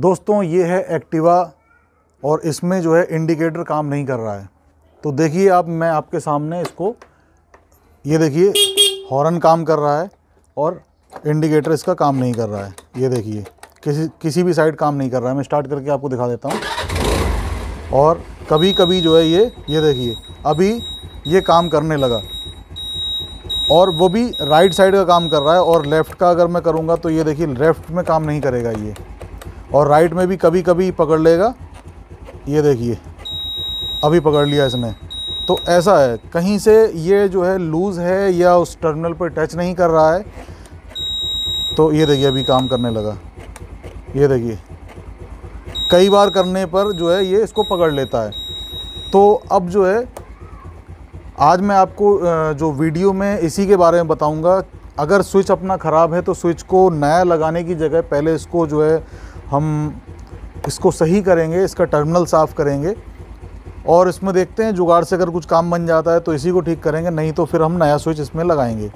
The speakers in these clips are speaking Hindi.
दोस्तों ये है एक्टिवा और इसमें जो है इंडिकेटर काम नहीं कर रहा है तो देखिए आप मैं आपके सामने इसको ये देखिए हॉर्न काम कर रहा है और इंडिकेटर इसका काम नहीं कर रहा है ये देखिए किसी किसी भी साइड काम नहीं कर रहा है मैं स्टार्ट करके आपको दिखा देता हूँ और कभी कभी जो है ये ये देखिए अभी ये काम करने लगा और वो भी राइट साइड का काम कर रहा है और लेफ़्ट का अगर मैं करूँगा तो ये देखिए लेफ़्ट में काम नहीं करेगा ये और राइट में भी कभी कभी पकड़ लेगा ये देखिए अभी पकड़ लिया इसने तो ऐसा है कहीं से ये जो है लूज़ है या उस टर्मिनल पर टच नहीं कर रहा है तो ये देखिए अभी काम करने लगा ये देखिए कई बार करने पर जो है ये इसको पकड़ लेता है तो अब जो है आज मैं आपको जो वीडियो में इसी के बारे में बताऊंगा अगर स्विच अपना ख़राब है तो स्विच को नया लगाने की जगह पहले इसको जो है हम इसको सही करेंगे इसका टर्मिनल साफ़ करेंगे और इसमें देखते हैं जुगाड़ से अगर कुछ काम बन जाता है तो इसी को ठीक करेंगे नहीं तो फिर हम नया स्विच इसमें लगाएंगे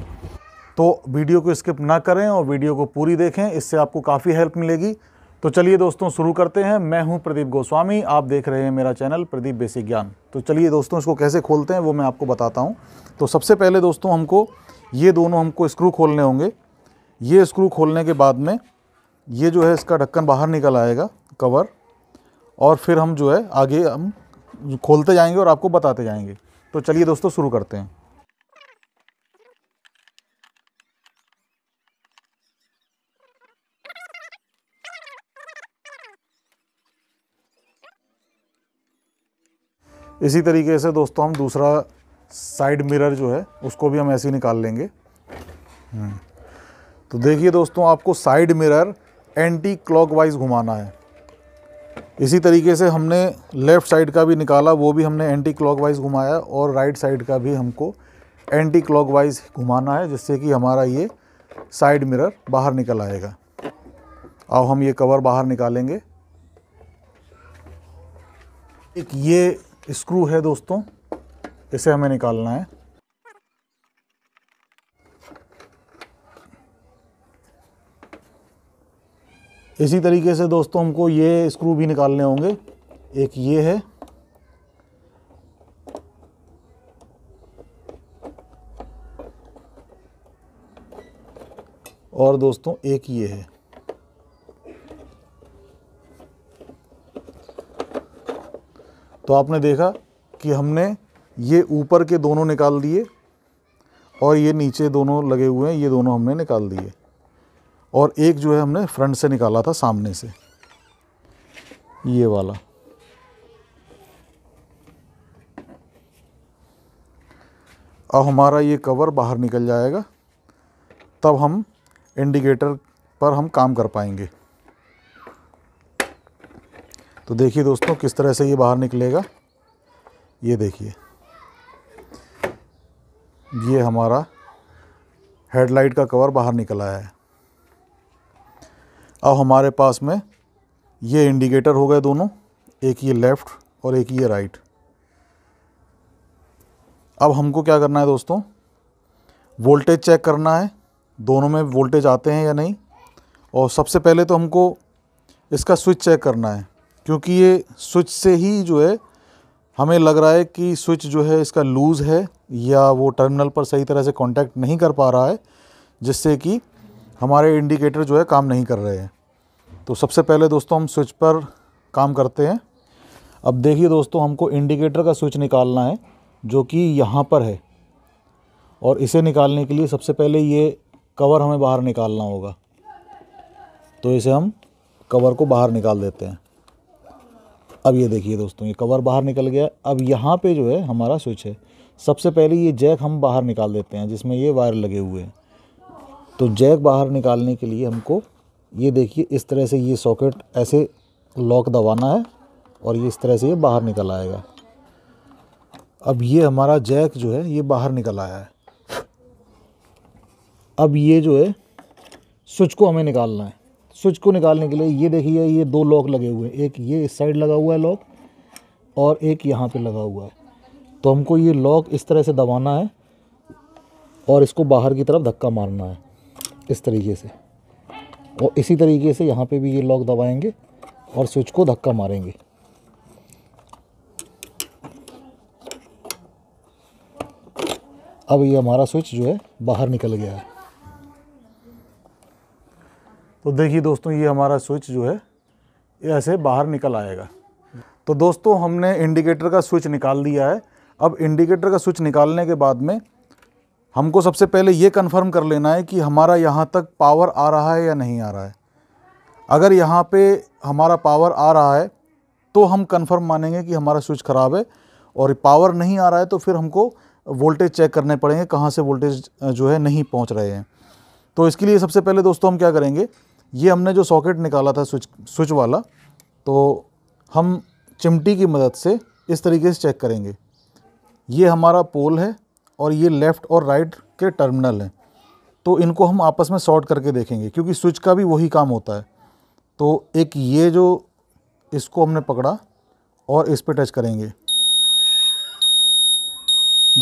तो वीडियो को स्किप ना करें और वीडियो को पूरी देखें इससे आपको काफ़ी हेल्प मिलेगी तो चलिए दोस्तों शुरू करते हैं मैं हूं प्रदीप गोस्वामी आप देख रहे हैं मेरा चैनल प्रदीप बेसिक ज्ञान तो चलिए दोस्तों इसको कैसे खोलते हैं वो मैं आपको बताता हूँ तो सबसे पहले दोस्तों हमको ये दोनों हमको स्क्रू खोलने होंगे ये स्क्रू खोलने के बाद में ये जो है इसका ढक्कन बाहर निकल आएगा कवर और फिर हम जो है आगे हम खोलते जाएंगे और आपको बताते जाएंगे तो चलिए दोस्तों शुरू करते हैं इसी तरीके से दोस्तों हम दूसरा साइड मिरर जो है उसको भी हम ऐसे ही निकाल लेंगे हम्म। तो देखिए दोस्तों आपको साइड मिरर एंटी क्लॉकवाइज घुमाना है इसी तरीके से हमने लेफ़्ट साइड का भी निकाला वो भी हमने एंटी क्लॉकवाइज घुमाया और राइट साइड का भी हमको एंटी क्लॉकवाइज घुमाना है जिससे कि हमारा ये साइड मिरर बाहर निकल आएगा अब हम ये कवर बाहर निकालेंगे एक ये स्क्रू है दोस्तों इसे हमें निकालना है इसी तरीके से दोस्तों हमको ये स्क्रू भी निकालने होंगे एक ये है और दोस्तों एक ये है तो आपने देखा कि हमने ये ऊपर के दोनों निकाल दिए और ये नीचे दोनों लगे हुए हैं ये दोनों हमने निकाल दिए और एक जो है हमने फ्रंट से निकाला था सामने से ये वाला अब हमारा ये कवर बाहर निकल जाएगा तब हम इंडिकेटर पर हम काम कर पाएंगे तो देखिए दोस्तों किस तरह से ये बाहर निकलेगा ये देखिए ये हमारा हेडलाइट का कवर बाहर निकला है अब हमारे पास में ये इंडिकेटर हो गए दोनों एक ये लेफ़्ट और एक ये राइट अब हमको क्या करना है दोस्तों वोल्टेज चेक करना है दोनों में वोल्टेज आते हैं या नहीं और सबसे पहले तो हमको इसका स्विच चेक करना है क्योंकि ये स्विच से ही जो है हमें लग रहा है कि स्विच जो है इसका लूज़ है या वो टर्मिनल पर सही तरह से कांटेक्ट नहीं कर पा रहा है जिससे कि हमारे इंडिकेटर जो है काम नहीं कर रहे हैं तो सबसे पहले दोस्तों हम स्विच पर काम करते हैं अब देखिए दोस्तों हमको इंडिकेटर का स्विच निकालना है जो कि यहाँ पर है और इसे निकालने के लिए सबसे पहले ये कवर हमें बाहर निकालना होगा तो इसे हम कवर को बाहर निकाल देते हैं अब ये देखिए दोस्तों ये कवर बाहर निकल गया अब यहाँ पे जो है हमारा स्विच है सबसे पहले ये जैक हम बाहर निकाल देते हैं जिसमें ये वायर लगे हुए हैं तो जैक बाहर निकालने के लिए हमको ये देखिए इस तरह से ये सॉकेट ऐसे लॉक दबाना है और ये इस तरह से ये बाहर निकल आएगा अब ये हमारा जैक जो है ये बाहर निकल आया है अब ये जो है स्विच को हमें निकालना है स्विच को निकालने के लिए ये देखिए ये दो लॉक लगे हुए हैं एक ये इस साइड लगा हुआ है लॉक और एक यहाँ पे लगा हुआ है तो हमको ये लॉक इस तरह से दबाना है और इसको बाहर की तरफ धक्का मारना है इस तरीके से और इसी तरीके से यहाँ पे भी ये लॉक दबाएंगे और स्विच को धक्का मारेंगे अब ये हमारा स्विच जो है बाहर निकल गया है तो देखिए दोस्तों ये हमारा स्विच जो है ऐसे बाहर निकल आएगा तो दोस्तों हमने इंडिकेटर का स्विच निकाल दिया है अब इंडिकेटर का स्विच निकालने के बाद में हमको सबसे पहले ये कंफर्म कर लेना है कि हमारा यहाँ तक पावर आ रहा है या नहीं आ रहा है अगर यहाँ पे हमारा पावर आ रहा है तो हम कंफर्म मानेंगे कि हमारा स्विच ख़राब है और पावर नहीं आ रहा है तो फिर हमको वोल्टेज चेक करने पड़ेंगे कहाँ से वोल्टेज जो है नहीं पहुँच रहे हैं तो इसके लिए सबसे पहले दोस्तों हम क्या करेंगे ये हमने जो सॉकेट निकाला था स्विच स्विच वाला तो हम चिमटी की मदद से इस तरीके से चेक करेंगे ये हमारा पोल है और ये लेफ़्ट और राइट के टर्मिनल हैं तो इनको हम आपस में शॉर्ट करके देखेंगे क्योंकि स्विच का भी वही काम होता है तो एक ये जो इसको हमने पकड़ा और इस पर टच करेंगे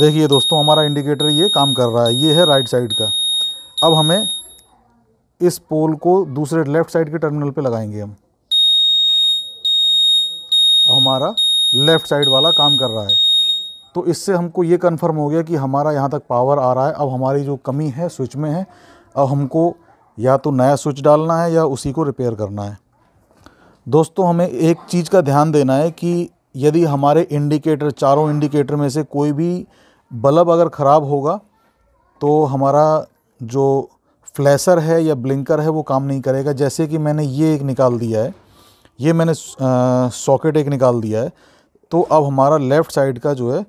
देखिए दोस्तों हमारा इंडिकेटर ये काम कर रहा है ये है राइट साइड का अब हमें इस पोल को दूसरे लेफ़्ट साइड के टर्मिनल पे लगाएंगे हम हमारा लेफ़्ट साइड वाला काम कर रहा है तो इससे हमको ये कन्फर्म हो गया कि हमारा यहाँ तक पावर आ रहा है अब हमारी जो कमी है स्विच में है अब हमको या तो नया स्विच डालना है या उसी को रिपेयर करना है दोस्तों हमें एक चीज़ का ध्यान देना है कि यदि हमारे इंडिकेटर चारों इंडिकेटर में से कोई भी बल्ब अगर ख़राब होगा तो हमारा जो फ्लैशर है या ब्लिंकर है वो काम नहीं करेगा जैसे कि मैंने ये एक निकाल दिया है ये मैंने सॉकेट एक निकाल दिया है तो अब हमारा लेफ़्ट साइड का जो है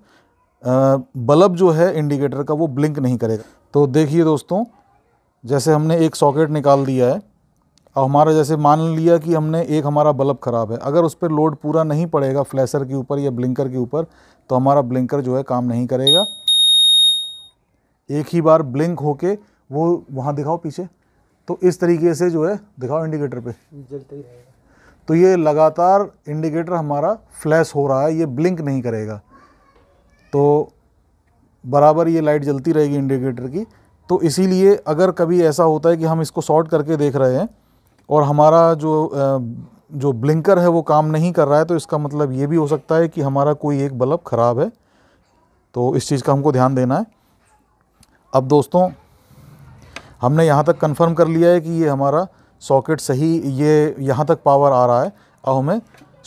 बल्ब जो है इंडिकेटर का वो ब्लिंक नहीं करेगा तो देखिए दोस्तों जैसे हमने एक सॉकेट निकाल दिया है और हमारा जैसे मान लिया कि हमने एक हमारा बल्ब ख़राब है अगर उस पर लोड पूरा नहीं पड़ेगा फ्लैशर के ऊपर या ब्लिंकर के ऊपर तो हमारा ब्लिंकर जो है काम नहीं करेगा एक ही बार ब्लिंक होके वो वहाँ दिखाओ पीछे तो इस तरीके से जो है दिखाओ इंडिकेटर पे जलते ही रहेगा तो ये लगातार इंडिकेटर हमारा फ्लैश हो रहा है ये ब्लिंक नहीं करेगा तो बराबर ये लाइट जलती रहेगी इंडिकेटर की तो इसीलिए अगर कभी ऐसा होता है कि हम इसको शॉर्ट करके देख रहे हैं और हमारा जो जो ब्लिंकर है वो काम नहीं कर रहा है तो इसका मतलब ये भी हो सकता है कि हमारा कोई एक बल्ब ख़राब है तो इस चीज़ का हमको ध्यान देना है अब दोस्तों हमने यहाँ तक कंफर्म कर लिया है कि ये हमारा सॉकेट सही ये यहाँ तक पावर आ रहा है अब हमें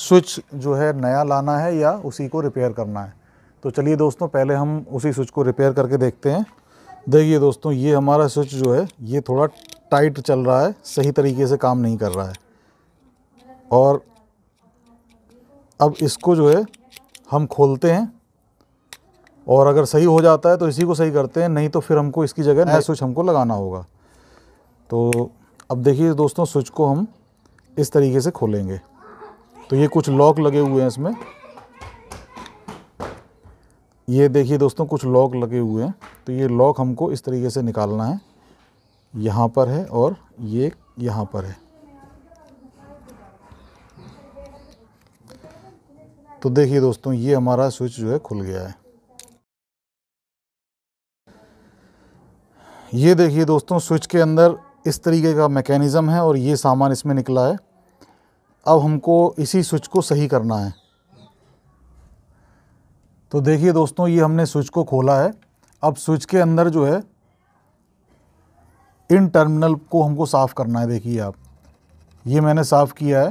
स्विच जो है नया लाना है या उसी को रिपेयर करना है तो चलिए दोस्तों पहले हम उसी स्विच को रिपेयर करके देखते हैं देखिए दोस्तों ये हमारा स्विच जो है ये थोड़ा टाइट चल रहा है सही तरीके से काम नहीं कर रहा है और अब इसको जो है हम खोलते हैं और अगर सही हो जाता है तो इसी को सही करते हैं नहीं तो फिर हमको इसकी जगह नया स्विच हमको लगाना होगा तो अब देखिए दोस्तों स्विच को हम इस तरीके से खोलेंगे तो ये कुछ लॉक लगे हुए हैं इसमें ये देखिए दोस्तों कुछ लॉक लगे हुए हैं तो ये लॉक हमको इस तरीके से निकालना है यहाँ पर है और ये यहाँ पर है तो देखिए दोस्तों ये हमारा स्विच जो है खुल गया है ये देखिए दोस्तों स्विच के अंदर इस तरीके का मैकेनिज़्म है और ये सामान इसमें निकला है अब हमको इसी स्विच को सही करना है तो देखिए दोस्तों ये हमने स्विच को खोला है अब स्विच के अंदर जो है इन टर्मिनल को हमको साफ़ करना है देखिए आप ये मैंने साफ़ किया है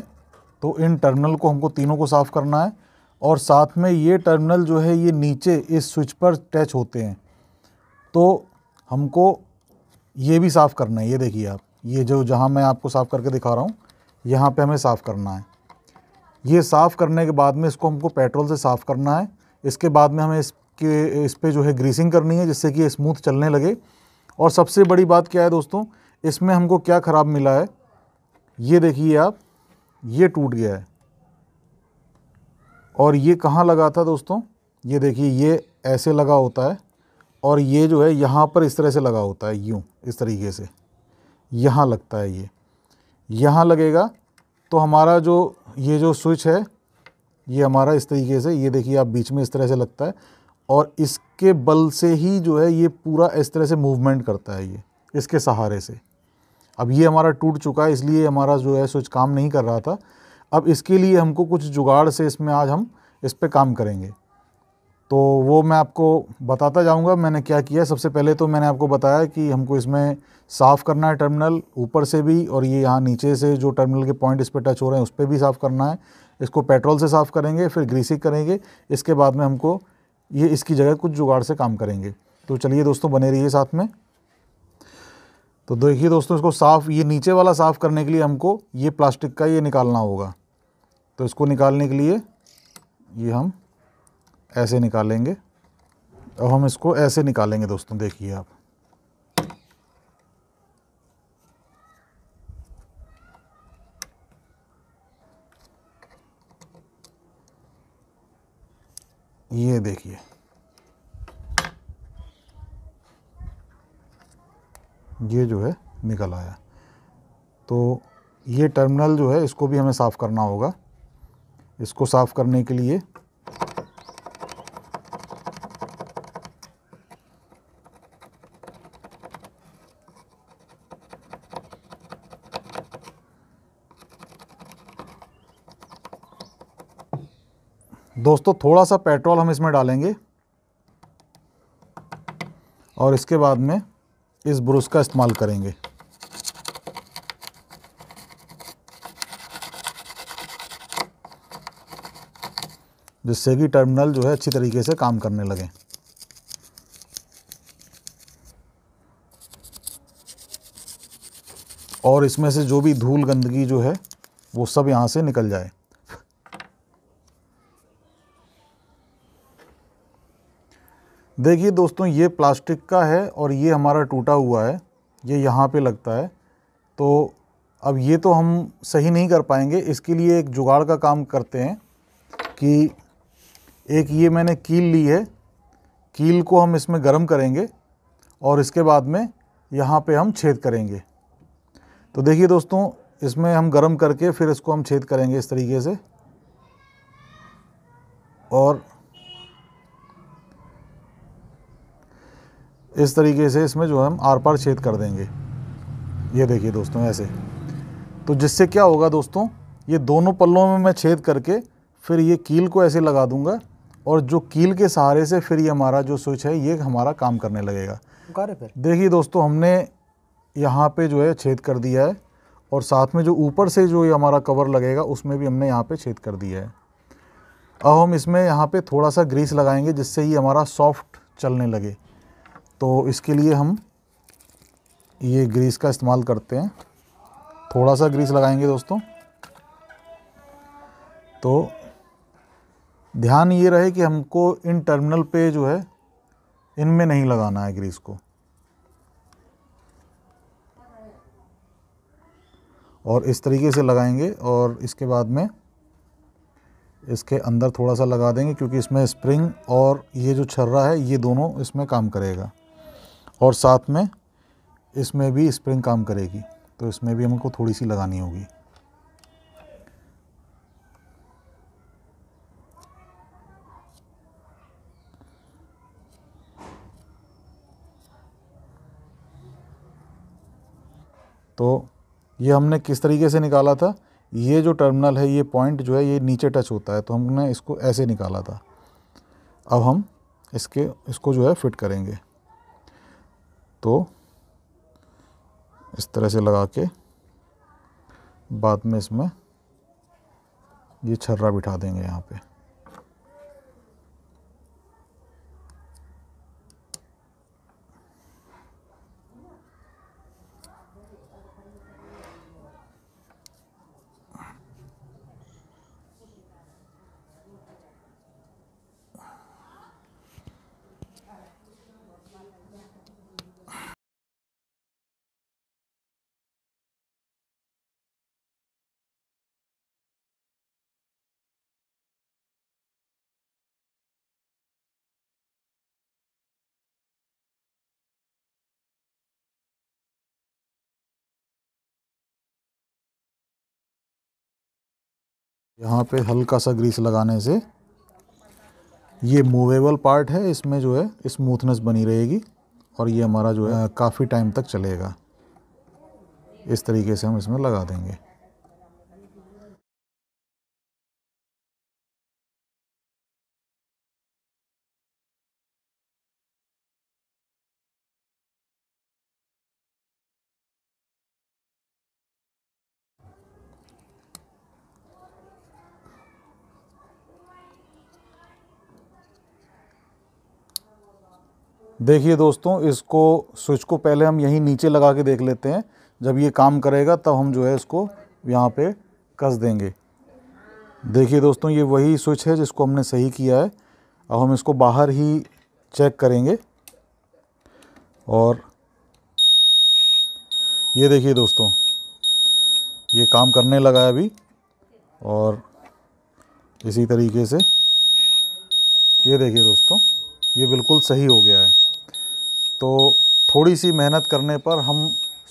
तो इन टर्मिनल को हमको तीनों को साफ़ करना है और साथ में ये टर्मिनल जो है ये नीचे इस स्विच पर टच होते हैं तो हमको ये भी साफ़ करना है ये देखिए आप ये जो जहाँ मैं आपको साफ़ करके दिखा रहा हूँ यहाँ पे हमें साफ़ करना है ये साफ़ करने के बाद में इसको हमको पेट्रोल से साफ़ करना है इसके बाद में हमें इसके इस पर जो है ग्रीसिंग करनी है जिससे कि स्मूथ चलने लगे और सबसे बड़ी बात क्या है दोस्तों इसमें हमको क्या ख़राब मिला है ये देखिए आप ये टूट गया है और ये कहाँ लगा था दोस्तों ये देखिए ये ऐसे लगा होता है और ये जो है यहाँ पर इस तरह से लगा होता है यूँ इस तरीके से यहाँ लगता है ये यहाँ लगेगा तो हमारा जो ये जो स्विच है ये हमारा इस तरीके से ये देखिए आप बीच में इस तरह से लगता है और इसके बल से ही जो है ये पूरा इस तरह से मूवमेंट करता है ये इसके सहारे से अब ये हमारा टूट चुका है इसलिए हमारा जो है स्विच काम नहीं कर रहा था अब इसके लिए हमको कुछ जुगाड़ से इसमें आज हम इस पर काम करेंगे तो वो मैं आपको बताता जाऊंगा मैंने क्या किया सबसे पहले तो मैंने आपको बताया कि हमको इसमें साफ़ करना है टर्मिनल ऊपर से भी और ये यहाँ नीचे से जो टर्मिनल के पॉइंट इस पर टच हो रहे हैं उस पर भी साफ़ करना है इसको पेट्रोल से साफ़ करेंगे फिर ग्रीसिंग करेंगे इसके बाद में हमको ये इसकी जगह कुछ जुगाड़ से काम करेंगे तो चलिए दोस्तों बने रहिए साथ में तो देखिए दोस्तों इसको साफ़ ये नीचे वाला साफ़ करने के लिए हमको ये प्लास्टिक का ये निकालना होगा तो इसको निकालने के लिए ये हम ऐसे निकालेंगे अब हम इसको ऐसे निकालेंगे दोस्तों देखिए आप ये देखिए ये जो है निकल आया तो ये टर्मिनल जो है इसको भी हमें साफ़ करना होगा इसको साफ़ करने के लिए दोस्तों थोड़ा सा पेट्रोल हम इसमें डालेंगे और इसके बाद में इस ब्रुश का इस्तेमाल करेंगे जिससे कि टर्मिनल जो है अच्छी तरीके से काम करने लगे और इसमें से जो भी धूल गंदगी जो है वो सब यहाँ से निकल जाए देखिए दोस्तों ये प्लास्टिक का है और ये हमारा टूटा हुआ है ये यहाँ पे लगता है तो अब ये तो हम सही नहीं कर पाएंगे इसके लिए एक जुगाड़ का काम करते हैं कि एक ये मैंने कील ली है कील को हम इसमें गर्म करेंगे और इसके बाद में यहाँ पे हम छेद करेंगे तो देखिए दोस्तों इसमें हम गर्म करके फिर इसको हम छेद करेंगे इस तरीके से और इस तरीके से इसमें जो है हम आर पार छेद कर देंगे ये देखिए दोस्तों ऐसे तो जिससे क्या होगा दोस्तों ये दोनों पल्लों में मैं छेद करके फिर ये कील को ऐसे लगा दूंगा और जो कील के सहारे से फिर ये हमारा जो स्विच है ये हमारा काम करने लगेगा देखिए दोस्तों हमने यहाँ पे जो है छेद कर दिया है और साथ में जो ऊपर से जो ये हमारा कवर लगेगा उसमें भी हमने यहाँ पे छेद कर दिया है अब हम इसमें यहाँ पे थोड़ा सा ग्रीस लगाएंगे जिससे ये हमारा सॉफ्ट चलने लगे तो इसके लिए हम ये ग्रीस का इस्तेमाल करते हैं थोड़ा सा ग्रीस लगाएंगे दोस्तों तो ध्यान ये रहे कि हमको इन टर्मिनल पे जो है इनमें नहीं लगाना है ग्रीस को और इस तरीके से लगाएंगे और इसके बाद में इसके अंदर थोड़ा सा लगा देंगे क्योंकि इसमें स्प्रिंग और ये जो छर्रा है ये दोनों इसमें काम करेगा और साथ में इसमें भी स्प्रिंग काम करेगी तो इसमें भी हमको थोड़ी सी लगानी होगी तो ये हमने किस तरीके से निकाला था ये जो टर्मिनल है ये पॉइंट जो है ये नीचे टच होता है तो हमने इसको ऐसे निकाला था अब हम इसके इसको जो है फिट करेंगे तो इस तरह से लगा के बाद में इसमें ये छर्रा बिठा देंगे यहाँ पे यहाँ पे हल्का सा ग्रीस लगाने से ये मूवेबल पार्ट है इसमें जो है स्मूथनेस बनी रहेगी और ये हमारा जो है काफ़ी टाइम तक चलेगा इस तरीके से हम इसमें लगा देंगे देखिए दोस्तों इसको स्विच को पहले हम यहीं नीचे लगा के देख लेते हैं जब ये काम करेगा तब हम जो है इसको यहाँ पे कस देंगे देखिए दोस्तों ये वही स्विच है जिसको हमने सही किया है अब हम इसको बाहर ही चेक करेंगे और ये देखिए दोस्तों ये काम करने लगा है अभी और इसी तरीके से ये देखिए दोस्तों ये बिल्कुल सही हो गया है तो थोड़ी सी मेहनत करने पर हम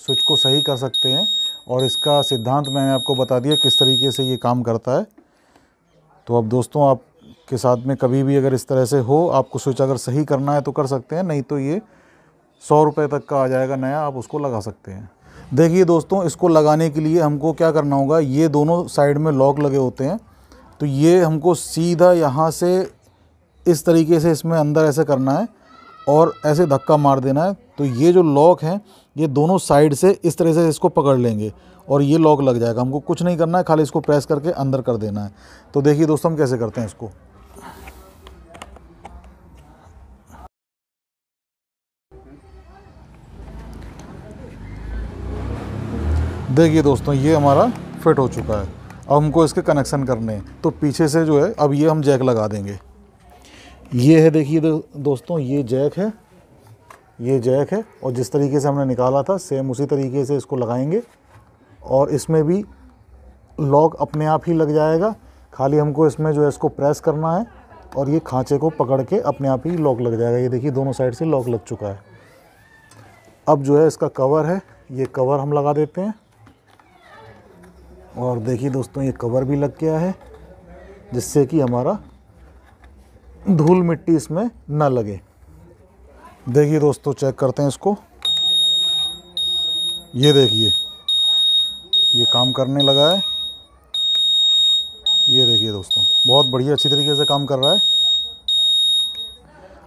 स्विच को सही कर सकते हैं और इसका सिद्धांत मैंने आपको बता दिया किस तरीके से ये काम करता है तो अब दोस्तों आप के साथ में कभी भी अगर इस तरह से हो आपको स्विच अगर सही करना है तो कर सकते हैं नहीं तो ये सौ रुपये तक का आ जाएगा नया आप उसको लगा सकते हैं देखिए दोस्तों इसको लगाने के लिए हमको क्या करना होगा ये दोनों साइड में लॉक लगे होते हैं तो ये हमको सीधा यहाँ से इस तरीके से इसमें अंदर ऐसे करना है और ऐसे धक्का मार देना है तो ये जो लॉक है ये दोनों साइड से इस तरह से इसको पकड़ लेंगे और ये लॉक लग जाएगा हमको कुछ नहीं करना है खाली इसको प्रेस करके अंदर कर देना है तो देखिए दोस्तों हम कैसे करते हैं इसको देखिए दोस्तों ये हमारा फिट हो चुका है अब हमको इसके कनेक्शन करने हैं तो पीछे से जो है अब ये हम जैक लगा देंगे ये है देखिए दोस्तों ये जैक है ये जैक है और जिस तरीके से हमने निकाला था सेम उसी तरीके से इसको लगाएंगे और इसमें भी लॉक अपने आप ही लग जाएगा खाली हमको इसमें जो है इसको प्रेस करना है और ये खांचे को पकड़ के अपने आप ही लॉक लग जाएगा ये देखिए दोनों साइड से लॉक लग चुका है अब जो है इसका कवर है ये कवर हम लगा देते हैं और देखिए दोस्तों ये कवर भी लग गया है जिससे कि हमारा धूल मिट्टी इसमें ना लगे देखिए दोस्तों चेक करते हैं इसको ये देखिए ये काम करने लगा है ये देखिए दोस्तों बहुत बढ़िया अच्छी तरीके से काम कर रहा है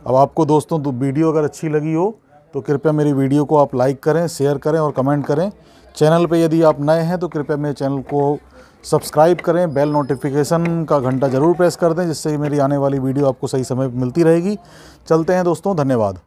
अब आपको दोस्तों तो वीडियो अगर अच्छी लगी हो तो कृपया मेरी वीडियो को आप लाइक करें शेयर करें और कमेंट करें चैनल पे यदि आप नए हैं तो कृपया मेरे चैनल को सब्सक्राइब करें बेल नोटिफिकेशन का घंटा ज़रूर प्रेस कर दें जिससे मेरी आने वाली वीडियो आपको सही समय मिलती रहेगी चलते हैं दोस्तों धन्यवाद